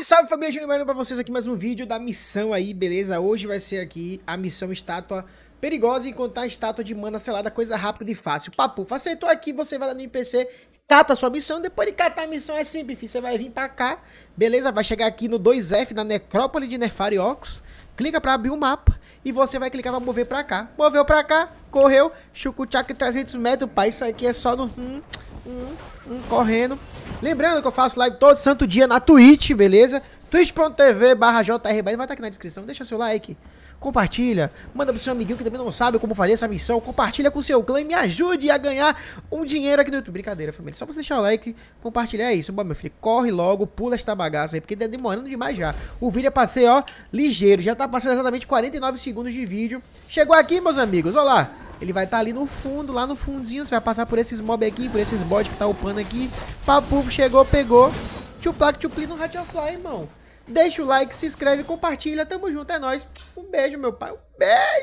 Salve, salve família Junior para vocês aqui mais um vídeo da missão aí, beleza? Hoje vai ser aqui a missão estátua perigosa e encontrar a estátua de mana selada, coisa rápida e fácil. Papo, aceitou aqui, você vai lá no NPC, cata a sua missão, depois de catar a missão é simples, filho. você vai vir para cá, beleza? Vai chegar aqui no 2F da necrópole de Nefariox, clica para abrir o mapa e você vai clicar para mover para cá. Moveu para cá, correu, chucuchac 300 metros, pai, isso aqui é só no... Hum, um, um correndo. Lembrando que eu faço live todo santo dia na Twitch, beleza? twitch.tv barra vai estar aqui na descrição. Deixa seu like, compartilha, manda pro seu amiguinho que também não sabe como fazer essa missão, compartilha com seu clã e me ajude a ganhar um dinheiro aqui no YouTube. Brincadeira, família. Só você deixar o like, compartilhar é isso. Bom, meu filho, corre logo, pula esta bagaça aí, porque tá demorando demais já. O vídeo é passei, ó, ligeiro. Já tá passando exatamente 49 segundos de vídeo. Chegou aqui, meus amigos, Olá. lá. Ele vai estar tá ali no fundo, lá no fundinho. Você vai passar por esses mob aqui, por esses bots que tá upando aqui. Papu chegou, pegou. Tchuplac, tchupli no fly, irmão. Deixa o like, se inscreve, compartilha. Tamo junto, é nóis. Um beijo, meu pai. Um beijo.